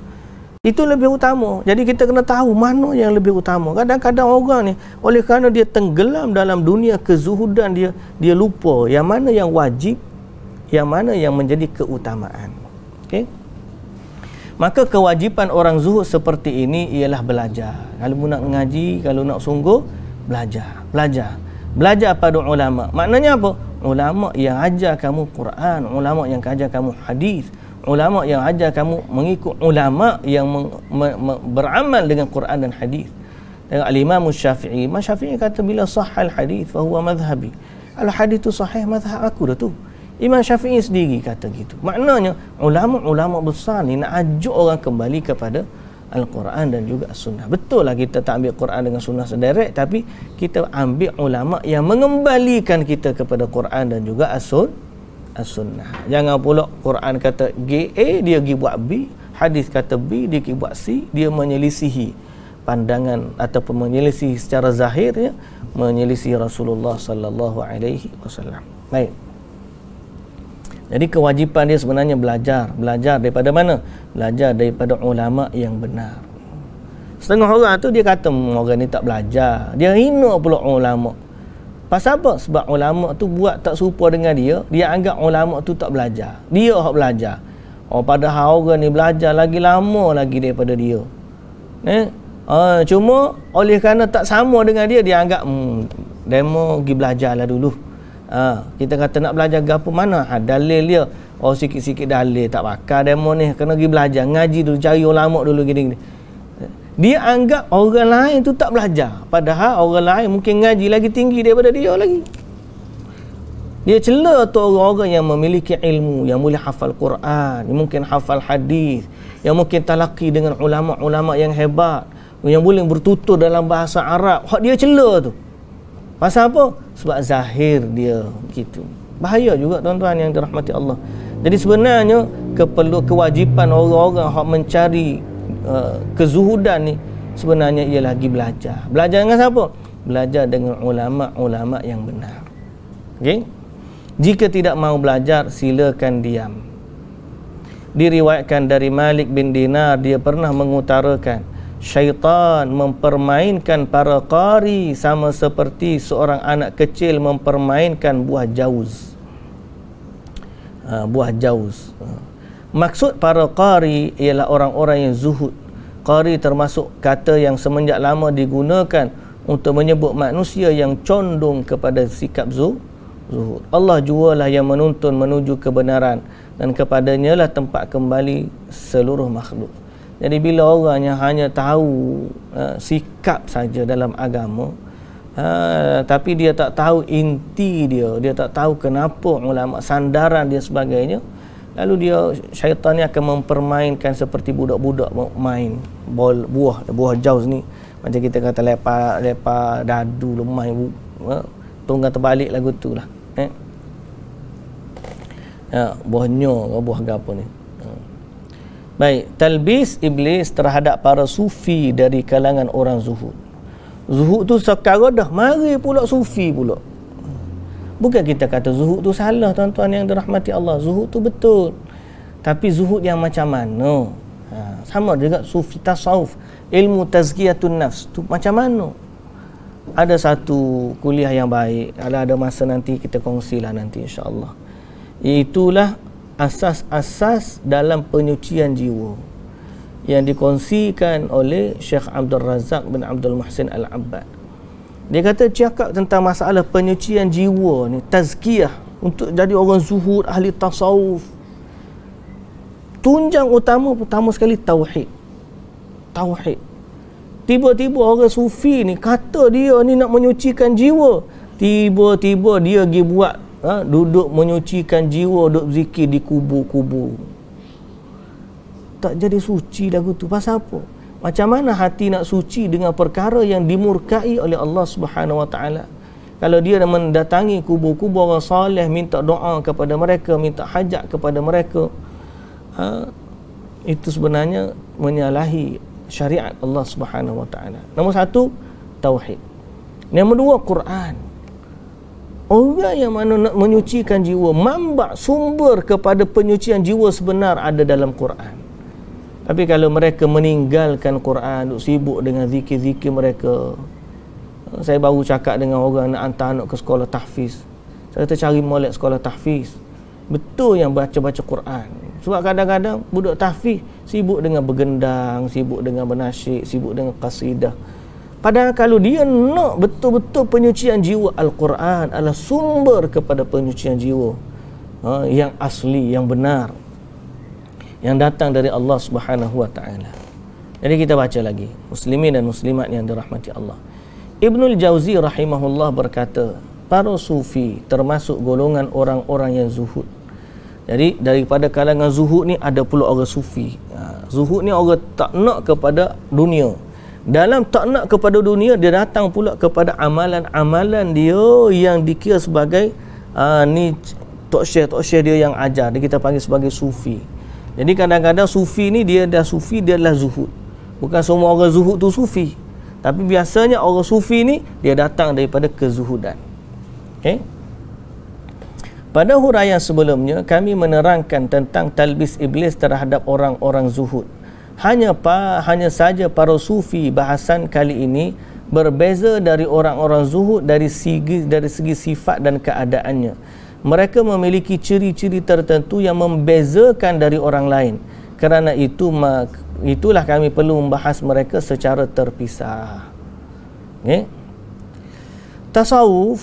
Itu lebih utama. Jadi kita kena tahu mana yang lebih utama. Kadang-kadang orang ni oleh kerana dia tenggelam dalam dunia kezuhudan dia dia lupa yang mana yang wajib, yang mana yang menjadi keutamaan. Okey. Maka kewajipan orang zuhud seperti ini ialah belajar. Kalau nak ngaji, kalau nak sungguh belajar, belajar. Belajar pada ulama. Maknanya apa? Ulama yang ajar kamu Quran, ulama yang ajar kamu hadis, ulama yang ajar kamu mengikut ulama yang meng, me, me, beramal dengan Quran dan hadis. Dengan al-Imam Syafi'i, Imam Syafi'i kata bila sahal hadis fa huwa madhhabi. Al hadis tu sahih mazhab aku dah tu. Imam Syafi'i sendiri kata gitu. Maknanya ulama-ulama besar ni nak ajak orang kembali kepada Al-Quran dan juga Sunnah. Betul lah kita tak ambil Quran dengan Sunnah sederet tapi kita ambil ulama yang mengembalikan kita kepada Quran dan juga As-Sunnah as-sunnah. Jangan pula Quran kata G A dia pergi buat B, hadis kata B dia pergi buat C, dia menyelisihi pandangan ataupun menyelisihi secara zahir ya, menyelisihi Rasulullah sallallahu alaihi wasallam. Baik. Jadi kewajipan dia sebenarnya belajar. Belajar daripada mana? Belajar daripada ulama yang benar. Setengah orang tu dia kata hmm, orang ni tak belajar. Dia hina pula ulama. Pasal apa? Sebab ulama tu buat tak serupa dengan dia, dia anggap ulama tu tak belajar. Dia hok belajar. Oh padahal orang ni belajar lagi lama lagi daripada dia. Eh? Uh, cuma oleh kerana tak sama dengan dia dia anggap hmm, demo pergi belajarlah dulu. Uh, kita kata nak belajar gapo mana? Ha, dalil dia. Oh sikit-sikit dalil tak pakai demo ni kena pergi belajar, ngaji dulu cari ulama dulu gini-gini dia anggap orang lain tu tak belajar padahal orang lain mungkin ngaji lagi tinggi daripada dia lagi dia cela tu orang-orang yang memiliki ilmu yang boleh hafal Quran yang mungkin hafal hadis yang mungkin talaki dengan ulama-ulama yang hebat yang boleh bertutur dalam bahasa Arab hak dia cela tu pasal apa sebab zahir dia gitu bahaya juga tuan-tuan yang dirahmati Allah jadi sebenarnya keperlu kewajipan orang-orang hak mencari Eh, kezuhudan ni sebenarnya ia lagi belajar. Belajar dengan siapa? Belajar dengan ulama-ulama yang benar. Okey. Jika tidak mau belajar, silakan diam. Diriwayatkan dari Malik bin Dinar, dia pernah mengutarakan syaitan mempermainkan para qari sama seperti seorang anak kecil mempermainkan buah jauz. Uh, ah, buah jauz. Uh. Ah. Maksud para qari ialah orang-orang yang zuhud. Qari termasuk kata yang semenjak lama digunakan untuk menyebut manusia yang condong kepada sikap zuhud. Allah jualah yang menuntun menuju kebenaran dan kepadanya lah tempat kembali seluruh makhluk. Jadi bila orangnya hanya tahu uh, sikap saja dalam agama, uh, tapi dia tak tahu inti dia, dia tak tahu kenapa ulama sandaran dia sebagainya, lalu dia syaitan ni akan mempermainkan seperti budak-budak main bol buah buah jauz ni macam kita kata lepa lepa dadu lemai bu, ha? terbalik lagu tu lah eh? ya, buah nyong, buah gapo ni ha. Baik, talbis iblis terhadap para sufi dari kalangan orang zuhud. Zuhud tu sekarang dah mari pula sufi pula. Bukan kita kata zuhud tu salah tuan-tuan yang dirahmati Allah. Zuhud tu betul. Tapi zuhud yang macam mana? Ha, sama juga sufi tasawuf. Ilmu tazkiyatun nafs tu macam mana? Ada satu kuliah yang baik. Ada ada masa nanti kita kongsilah nanti insya Allah. Itulah asas-asas dalam penyucian jiwa yang dikongsikan oleh Syekh Abdul Razak bin Abdul Muhsin Al-Abbad. Dia kata cakap tentang masalah penyucian jiwa ni, tazkiyah untuk jadi orang zuhud ahli tasawuf. Tunjang utama pertama sekali tauhid. Tauhid. Tiba-tiba orang sufi ni kata dia ni nak menyucikan jiwa. Tiba-tiba dia pergi buat ha, duduk menyucikan jiwa, duduk zikir di kubur-kubur. Tak jadi suci lagu tu. Pasal apa? macam mana hati nak suci dengan perkara yang dimurkai oleh Allah Subhanahu Wa Taala kalau dia mendatangi kubur-kubur orang soleh minta doa kepada mereka minta hajat kepada mereka ha, itu sebenarnya menyalahi syariat Allah Subhanahu Wa Taala nombor satu tauhid nombor dua Quran Orang yang mana nak menyucikan jiwa Mambak sumber kepada penyucian jiwa sebenar ada dalam Quran tapi kalau mereka meninggalkan Quran, duk sibuk dengan zikir-zikir mereka. Saya baru cakap dengan orang nak hantar anak ke sekolah tahfiz. Saya kata cari molek sekolah tahfiz. Betul yang baca-baca Quran. Sebab kadang-kadang budak tahfiz sibuk dengan bergendang, sibuk dengan bernasyik, sibuk dengan qasidah. Padahal kalau dia nak betul-betul penyucian jiwa Al-Quran adalah sumber kepada penyucian jiwa. Ha, yang asli, yang benar yang datang dari Allah Subhanahu wa taala. Jadi kita baca lagi muslimin dan muslimat yang dirahmati Allah. Ibnu Al-Jauzi rahimahullah berkata, para sufi termasuk golongan orang-orang yang zuhud. Jadi daripada kalangan zuhud ni ada pula orang sufi. Ha, zuhud ni orang tak nak kepada dunia. Dalam tak nak kepada dunia dia datang pula kepada amalan-amalan dia yang dikira sebagai uh, ni tok syekh tok syekh dia yang ajar dia kita panggil sebagai sufi. Jadi kadang-kadang sufi ni dia dah sufi dia adalah zuhud. Bukan semua orang zuhud tu sufi. Tapi biasanya orang sufi ni dia datang daripada kezuhudan. Okey. Pada huraian sebelumnya kami menerangkan tentang talbis iblis terhadap orang-orang zuhud. Hanya pa, hanya saja para sufi bahasan kali ini berbeza dari orang-orang zuhud dari segi dari segi sifat dan keadaannya mereka memiliki ciri-ciri tertentu yang membezakan dari orang lain kerana itu itulah kami perlu membahas mereka secara terpisah okay. tasawuf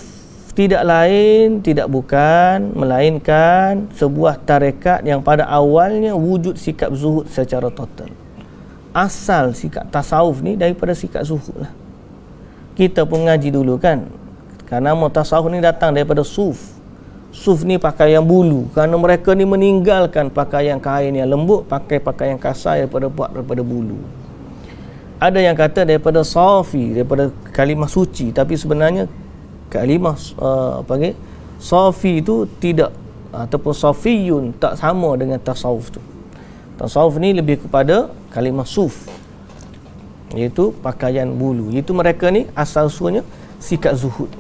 tidak lain tidak bukan melainkan sebuah tarekat yang pada awalnya wujud sikap zuhud secara total asal sikap tasawuf ni daripada sikap zuhud lah kita pun ngaji dulu kan kerana nama tasawuf ni datang daripada suf suf ni pakai yang bulu kerana mereka ni meninggalkan pakaian kain yang lembut pakai pakaian kasar daripada buat daripada bulu ada yang kata daripada safi daripada kalimah suci tapi sebenarnya kalimah eh, apa uh, safi itu tidak ataupun safiyun tak sama dengan tasawuf tu tasawuf ni lebih kepada kalimah suf iaitu pakaian bulu iaitu mereka ni asal usulnya sikap zuhud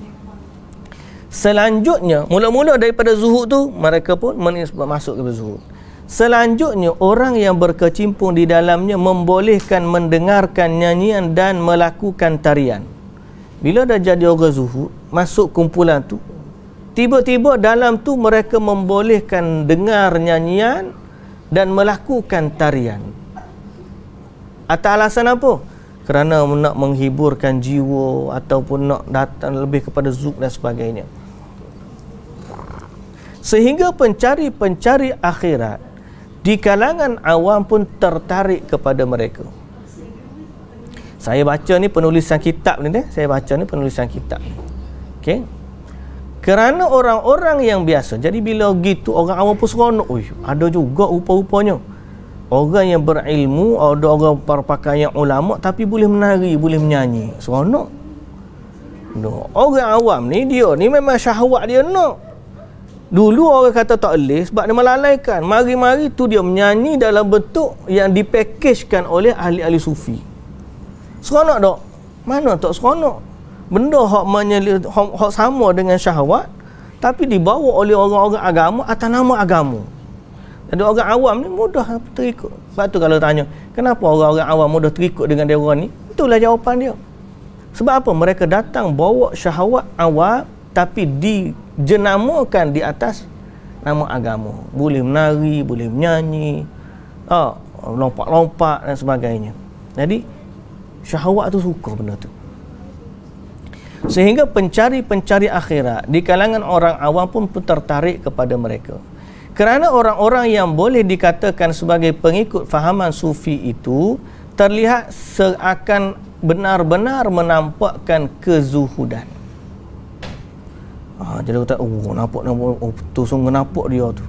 Selanjutnya, mula-mula daripada zuhud tu, mereka pun masuk ke zuhud. Selanjutnya, orang yang berkecimpung di dalamnya membolehkan mendengarkan nyanyian dan melakukan tarian. Bila dah jadi orang zuhud, masuk kumpulan tu, tiba-tiba dalam tu mereka membolehkan dengar nyanyian dan melakukan tarian. Atas alasan apa? Kerana nak menghiburkan jiwa ataupun nak datang lebih kepada zuk dan sebagainya sehingga pencari-pencari akhirat di kalangan awam pun tertarik kepada mereka saya baca ni penulisan kitab ni deh. saya baca ni penulisan kitab Okay, kerana orang-orang yang biasa jadi bila gitu orang awam pun seronok Uy, ada juga rupa-rupanya orang yang berilmu ada orang yang ulama tapi boleh menari boleh menyanyi seronok no. orang awam ni dia ni memang syahwat dia nak no. Dulu orang kata tak boleh sebab dia melalaikan. Mari-mari tu dia menyanyi dalam bentuk yang dipackagekan oleh ahli-ahli sufi. Seronok tak? Mana tak seronok? Benda hak menyeli hak sama dengan syahwat tapi dibawa oleh orang-orang agama atas nama agama. Jadi orang awam ni mudah lah terikut. Sebab tu kalau tanya, kenapa orang-orang awam mudah terikut dengan dia orang ni? Itulah jawapan dia. Sebab apa? Mereka datang bawa syahwat awam tapi di jenamakan di atas nama agama. Boleh menari, boleh menyanyi, ah, lompat-lompat dan sebagainya. Jadi syahwat tu suka benda tu. Sehingga pencari-pencari akhirat di kalangan orang awam pun tertarik kepada mereka. Kerana orang-orang yang boleh dikatakan sebagai pengikut fahaman sufi itu terlihat seakan benar-benar menampakkan kezuhudan. Ha, dia kata, oh nampak, nampak, oh, betul sungguh nampak dia tu.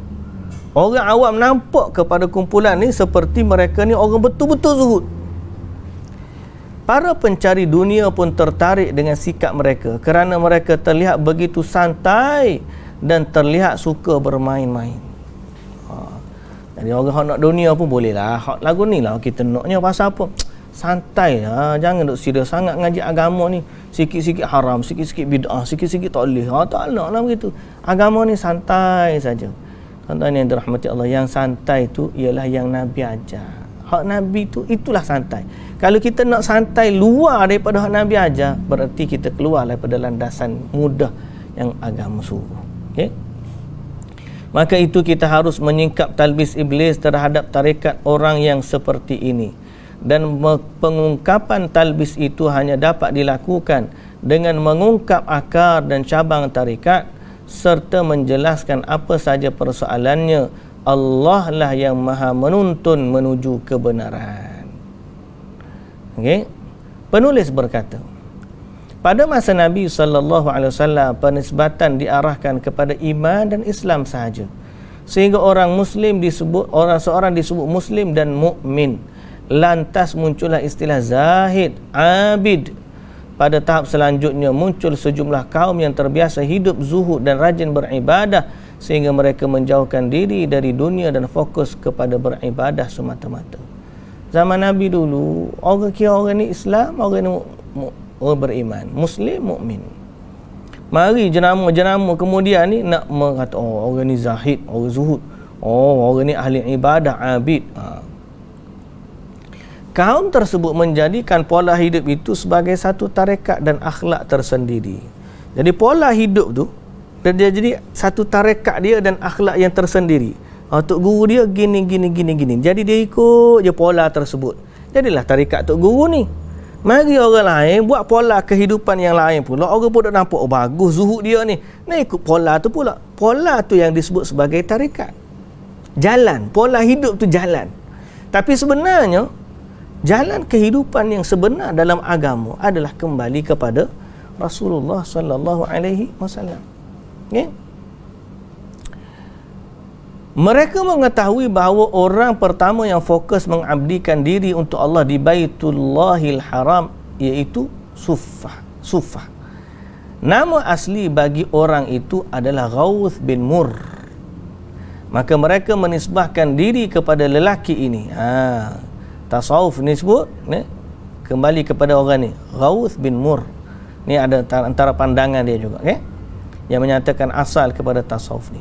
Orang awam nampak kepada kumpulan ni seperti mereka ni orang betul-betul zuhud. Para pencari dunia pun tertarik dengan sikap mereka kerana mereka terlihat begitu santai dan terlihat suka bermain-main. Ha. Jadi orang nak dunia pun boleh lah. Lagu ni lah kita naknya pasal apa. Santai lah. Jangan duduk serius sangat ngaji agama ni sikit-sikit haram, sikit-sikit bid'ah, sikit-sikit tak boleh. Ha, tak nak lah begitu. Agama ni santai saja. Tuan-tuan yang dirahmati Allah, yang santai tu ialah yang Nabi ajar. Hak Nabi tu itulah santai. Kalau kita nak santai luar daripada hak Nabi ajar, berarti kita keluar daripada landasan mudah yang agama suruh. Okay? Maka itu kita harus menyingkap talbis iblis terhadap tarekat orang yang seperti ini dan pengungkapan talbis itu hanya dapat dilakukan dengan mengungkap akar dan cabang tarikat serta menjelaskan apa saja persoalannya Allah lah yang maha menuntun menuju kebenaran okay? penulis berkata pada masa Nabi SAW penisbatan diarahkan kepada iman dan Islam sahaja sehingga orang muslim disebut orang seorang disebut muslim dan mukmin lantas muncullah istilah zahid abid pada tahap selanjutnya muncul sejumlah kaum yang terbiasa hidup zuhud dan rajin beribadah sehingga mereka menjauhkan diri dari dunia dan fokus kepada beribadah semata-mata zaman nabi dulu orang kira orang ni Islam orang ni orang beriman muslim mukmin mari jenama-jenama kemudian ni nak mengatakan oh, orang ni zahid orang zuhud oh orang ni ahli ibadah abid ha kaum tersebut menjadikan pola hidup itu sebagai satu tarekat dan akhlak tersendiri. Jadi pola hidup tu dia jadi satu tarekat dia dan akhlak yang tersendiri. Uh, Tok guru dia gini gini gini gini. Jadi dia ikut je pola tersebut. Jadilah tarekat Tok guru ni. Mari orang lain buat pola kehidupan yang lain pula. Orang pun dah nampak oh, bagus zuhud dia ni. Nak ikut pola tu pula. Pola tu yang disebut sebagai tarekat. Jalan, pola hidup tu jalan. Tapi sebenarnya jalan kehidupan yang sebenar dalam agama adalah kembali kepada Rasulullah sallallahu alaihi wasallam. Ya. Mereka mengetahui bahawa orang pertama yang fokus mengabdikan diri untuk Allah di Baitullahil Haram iaitu Suffah. Suffah. Nama asli bagi orang itu adalah Ghaus bin Mur. Maka mereka menisbahkan diri kepada lelaki ini. Ha tasawuf ni sebut ni kembali kepada orang ni Rauf bin Mur ni ada antara pandangan dia juga okay? yang menyatakan asal kepada tasawuf ni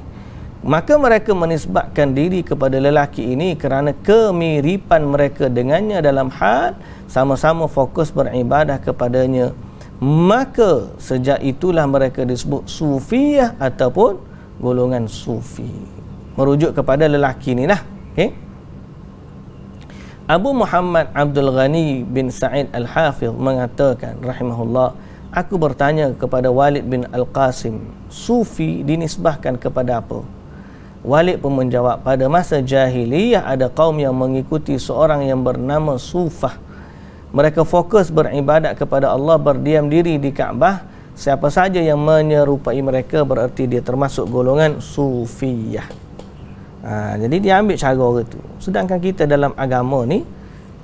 maka mereka menisbatkan diri kepada lelaki ini kerana kemiripan mereka dengannya dalam hal sama-sama fokus beribadah kepadanya maka sejak itulah mereka disebut sufiyah ataupun golongan sufi merujuk kepada lelaki ni lah okay? Abu Muhammad Abdul Ghani bin Sa'id Al-Hafidh mengatakan rahimahullah aku bertanya kepada Walid bin Al-Qasim sufi dinisbahkan kepada apa Walid pun menjawab pada masa jahiliyah ada kaum yang mengikuti seorang yang bernama Sufah mereka fokus beribadat kepada Allah berdiam diri di Kaabah siapa saja yang menyerupai mereka bererti dia termasuk golongan sufiyah Ha, jadi dia ambil cara orang tu. Sedangkan kita dalam agama ni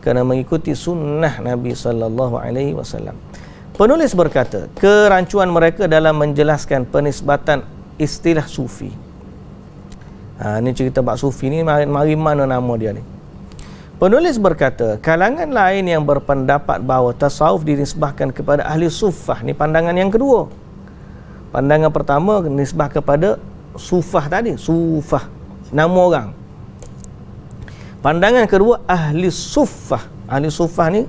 kena mengikuti sunnah Nabi saw. Penulis berkata, kerancuan mereka dalam menjelaskan penisbatan istilah sufi. Ha, ini cerita bak sufi ni mari, mari mana nama dia ni. Penulis berkata, kalangan lain yang berpendapat bahawa tasawuf dinisbahkan kepada ahli sufah. Ini pandangan yang kedua. Pandangan pertama nisbah kepada sufah tadi. Sufah nama orang pandangan kedua ahli sufah ahli sufah ni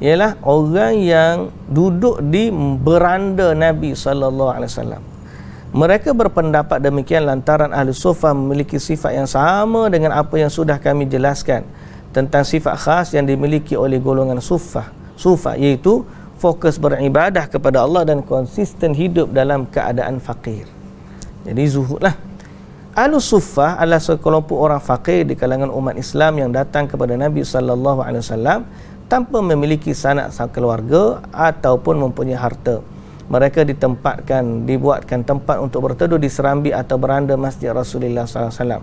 ialah orang yang duduk di beranda Nabi sallallahu alaihi wasallam mereka berpendapat demikian lantaran ahli sufah memiliki sifat yang sama dengan apa yang sudah kami jelaskan tentang sifat khas yang dimiliki oleh golongan sufah sufah iaitu fokus beribadah kepada Allah dan konsisten hidup dalam keadaan fakir jadi zuhudlah. Al-Suffah adalah sekelompok orang fakir di kalangan umat Islam yang datang kepada Nabi sallallahu alaihi wasallam tanpa memiliki sanak keluarga ataupun mempunyai harta. Mereka ditempatkan, dibuatkan tempat untuk berteduh di serambi atau beranda Masjid Rasulullah sallallahu alaihi wasallam.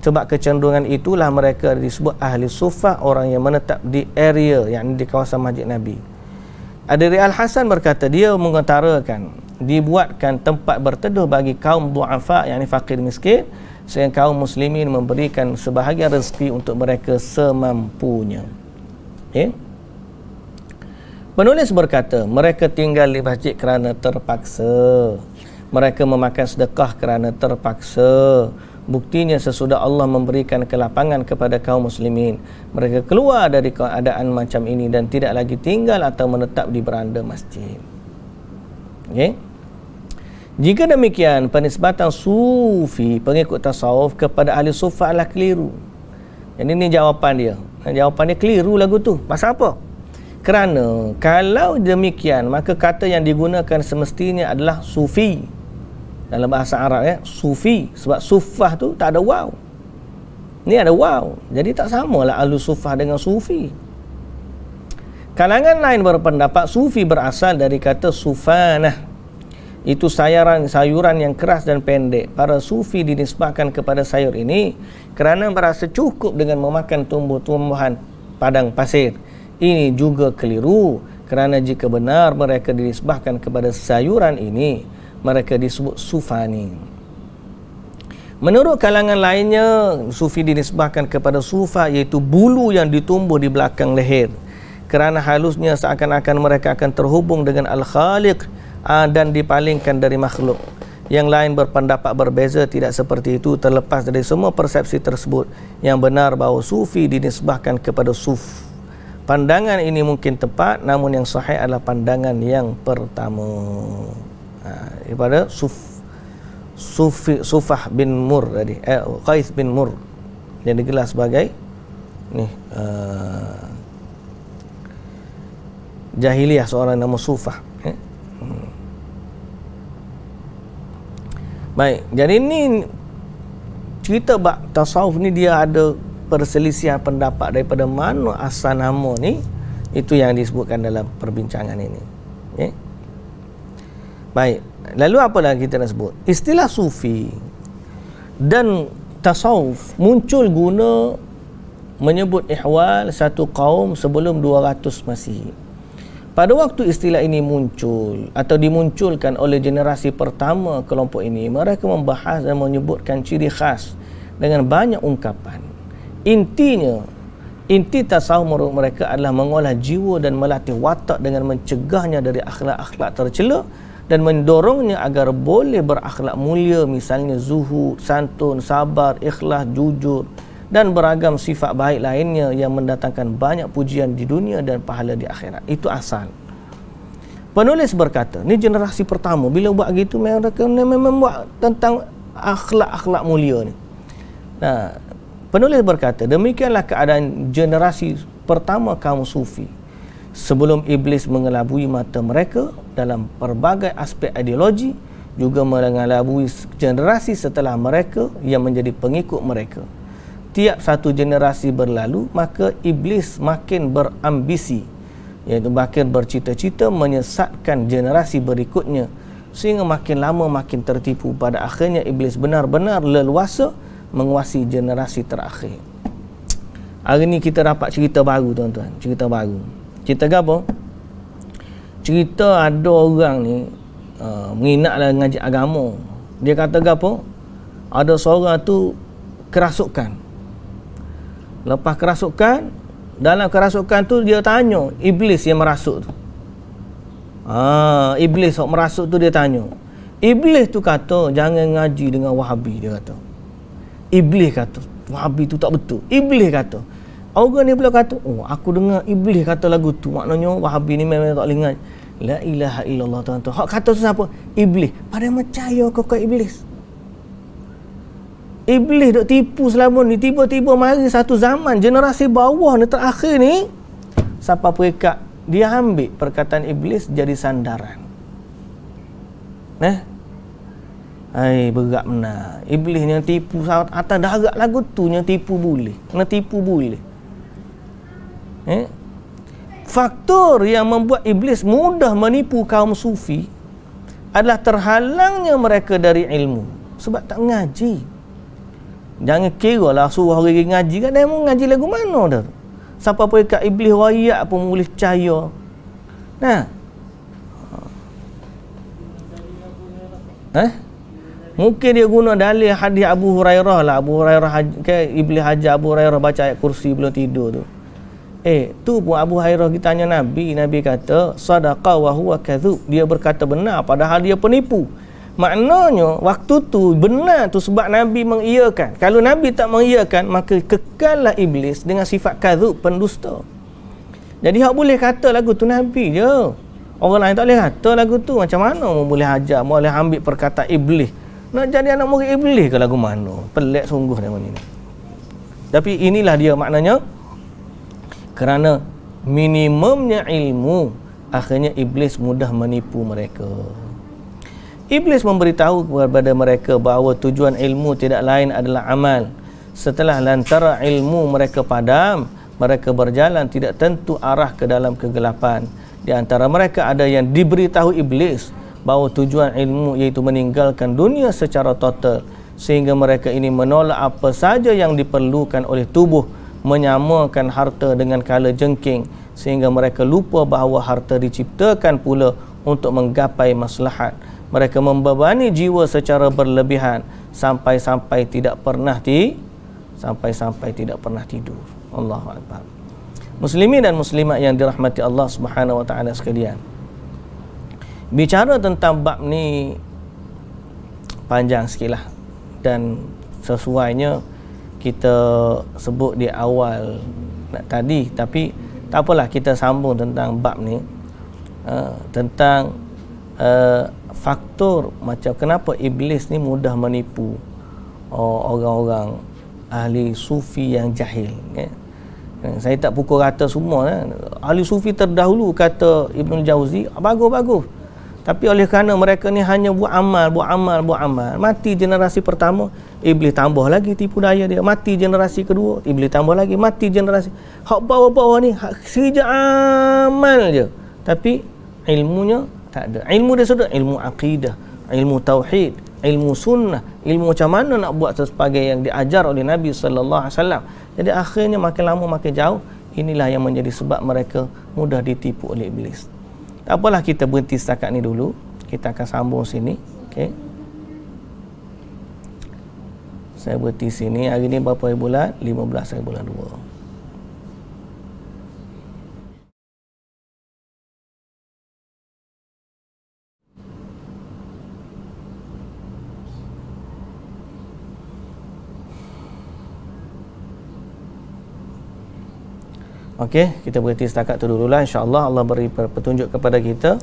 Sebab kecenderungan itulah mereka disebut ahli sufah orang yang menetap di area yang di kawasan Masjid Nabi. Adiri Al-Hasan berkata dia mengutarakan dibuatkan tempat berteduh bagi kaum duafa yakni fakir miskin sehingga kaum muslimin memberikan sebahagian rezeki untuk mereka semampunya okay. penulis berkata mereka tinggal di masjid kerana terpaksa mereka memakan sedekah kerana terpaksa buktinya sesudah Allah memberikan kelapangan kepada kaum muslimin mereka keluar dari keadaan macam ini dan tidak lagi tinggal atau menetap di beranda masjid okay. Jika demikian, penisbatan sufi pengikut tasawuf kepada ahli sufa adalah keliru. Jadi ini jawapan dia. Jawapan dia keliru lagu tu. Pasal apa? Kerana kalau demikian, maka kata yang digunakan semestinya adalah sufi. Dalam bahasa Arab ya, sufi. Sebab sufah tu tak ada waw. Ni ada waw. Jadi tak samalah ahli sufah dengan sufi. Kalangan lain berpendapat sufi berasal dari kata sufanah itu sayuran sayuran yang keras dan pendek. Para sufi dinisbahkan kepada sayur ini kerana merasa cukup dengan memakan tumbuh-tumbuhan padang pasir. Ini juga keliru kerana jika benar mereka dinisbahkan kepada sayuran ini, mereka disebut sufani. Menurut kalangan lainnya, sufi dinisbahkan kepada sufa iaitu bulu yang ditumbuh di belakang leher. Kerana halusnya seakan-akan mereka akan terhubung dengan Al-Khaliq, uh, dan dipalingkan dari makhluk. Yang lain berpendapat berbeza tidak seperti itu terlepas dari semua persepsi tersebut yang benar bahawa sufi dinisbahkan kepada suf. Pandangan ini mungkin tepat namun yang sahih adalah pandangan yang pertama. Ha, daripada suf Sufi, Sufah bin Mur tadi eh, Qais bin Mur yang digelar sebagai ni uh, jahiliyah seorang nama Sufah Baik, jadi ni cerita bab tasawuf ni dia ada perselisihan pendapat daripada mana asal nama ni itu yang disebutkan dalam perbincangan ini. Okay. Baik, lalu apa lagi kita nak sebut? Istilah sufi dan tasawuf muncul guna menyebut ihwal satu kaum sebelum 200 Masihi pada waktu istilah ini muncul atau dimunculkan oleh generasi pertama kelompok ini mereka membahas dan menyebutkan ciri khas dengan banyak ungkapan intinya inti tasawuf menurut mereka adalah mengolah jiwa dan melatih watak dengan mencegahnya dari akhlak-akhlak tercela dan mendorongnya agar boleh berakhlak mulia misalnya zuhud santun sabar ikhlas jujur dan beragam sifat baik lainnya yang mendatangkan banyak pujian di dunia dan pahala di akhirat. Itu asal. Penulis berkata, ni generasi pertama bila buat gitu mereka memang buat tentang akhlak-akhlak mulia ni. Nah, penulis berkata, demikianlah keadaan generasi pertama kaum sufi sebelum iblis mengelabui mata mereka dalam pelbagai aspek ideologi juga mengelabui generasi setelah mereka yang menjadi pengikut mereka tiap satu generasi berlalu maka iblis makin berambisi iaitu makin bercita-cita menyesatkan generasi berikutnya sehingga makin lama makin tertipu pada akhirnya iblis benar-benar leluasa menguasai generasi terakhir hari ini kita dapat cerita baru tuan-tuan cerita baru cerita apa? cerita ada orang ni uh, dalam ngaji agama dia kata apa? ada seorang tu kerasukan Lepas kerasukan, dalam kerasukan tu dia tanya iblis yang merasuk tu. Ah, iblis yang merasuk tu dia tanya. Iblis tu kata jangan ngaji dengan Wahabi dia kata. Iblis kata Wahabi tu tak betul. Iblis kata. Orang ni pula kata, "Oh, aku dengar iblis kata lagu tu. Maknanya Wahabi ni memang tak ingat. La ilaha illallah tuan-tuan. Hak kata tu siapa? Iblis. Padahal macam percaya kau kau iblis. Iblis duk tipu selama ni tiba-tiba mari satu zaman generasi bawah ni terakhir ni siapa perikat dia ambil perkataan iblis jadi sandaran. Eh? Hai berat mena. Iblis yang tipu atas darat lagu tu yang tipu boleh. Kena tipu boleh. Eh? Faktor yang membuat iblis mudah menipu kaum sufi adalah terhalangnya mereka dari ilmu sebab tak ngaji. Jangan kira lah suruh orang pergi ngaji kan Dia mau ngaji lagu mana dah tu Siapa pun kat Iblis Raya pun boleh cahaya Nah Eh? Mungkin dia guna dalil hadis Abu Hurairah lah Abu Hurairah ke Iblis Haji Abu Hurairah baca ayat kursi belum tidur tu Eh tu pun Abu Hurairah kita tanya Nabi Nabi kata Sadaqah wa huwa kathub Dia berkata benar padahal dia penipu Maknanya waktu tu benar tu sebab Nabi mengiyakan. Kalau Nabi tak mengiyakan maka kekallah iblis dengan sifat kadzub pendusta. Jadi hak boleh kata lagu tu Nabi je. Orang lain tak boleh kata lagu tu macam mana boleh ajar, boleh ambil perkataan iblis. Nak jadi anak murid iblis ke lagu mana? Pelik sungguh dia ni. Tapi inilah dia maknanya kerana minimumnya ilmu akhirnya iblis mudah menipu mereka. Iblis memberitahu kepada mereka bahawa tujuan ilmu tidak lain adalah amal. Setelah lantara ilmu mereka padam, mereka berjalan tidak tentu arah ke dalam kegelapan. Di antara mereka ada yang diberitahu Iblis bahawa tujuan ilmu iaitu meninggalkan dunia secara total sehingga mereka ini menolak apa saja yang diperlukan oleh tubuh menyamakan harta dengan kala jengking sehingga mereka lupa bahawa harta diciptakan pula untuk menggapai maslahat mereka membebani jiwa secara berlebihan sampai-sampai tidak pernah ti sampai-sampai tidak pernah tidur. Allahu akbar. Muslimin dan muslimat yang dirahmati Allah Subhanahu wa taala sekalian. Bicara tentang bab ni panjang sekilah dan sesuainya kita sebut di awal nak tadi tapi tak apalah kita sambung tentang bab ni uh, tentang eh, faktor macam kenapa iblis ni mudah menipu uh, orang-orang ahli sufi yang jahil yeah. Ya. saya tak pukul rata semua eh. ahli sufi terdahulu kata Ibn Jauzi bagus-bagus tapi oleh kerana mereka ni hanya buat amal, buat amal, buat amal. Mati generasi pertama, iblis tambah lagi tipu daya dia. Mati generasi kedua, iblis tambah lagi. Mati generasi. Hak bawah-bawah ni, hak sekejap amal je. Tapi ilmunya tak ada ilmu dia sudah ilmu akidah ilmu tauhid ilmu sunnah ilmu macam mana nak buat sesuai yang diajar oleh Nabi sallallahu alaihi wasallam jadi akhirnya makin lama makin jauh inilah yang menjadi sebab mereka mudah ditipu oleh iblis tak apalah kita berhenti setakat ni dulu kita akan sambung sini okey saya berhenti sini hari ni berapa hari bulan 15 hari bulan 2 Okey, kita berhenti setakat itu dulu lah. InsyaAllah Allah beri petunjuk kepada kita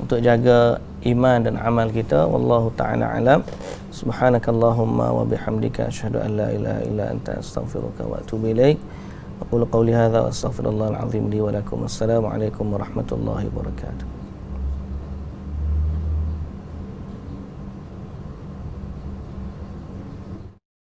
untuk jaga iman dan amal kita. Wallahu ta'ala alam. Subhanakallahumma wa bihamdika. Asyadu an la ilaha illa anta astaghfiruka wa atubu ilaik. Aku lukau lihada wa astaghfirullahaladzim li walakum. Assalamualaikum warahmatullahi wabarakatuh.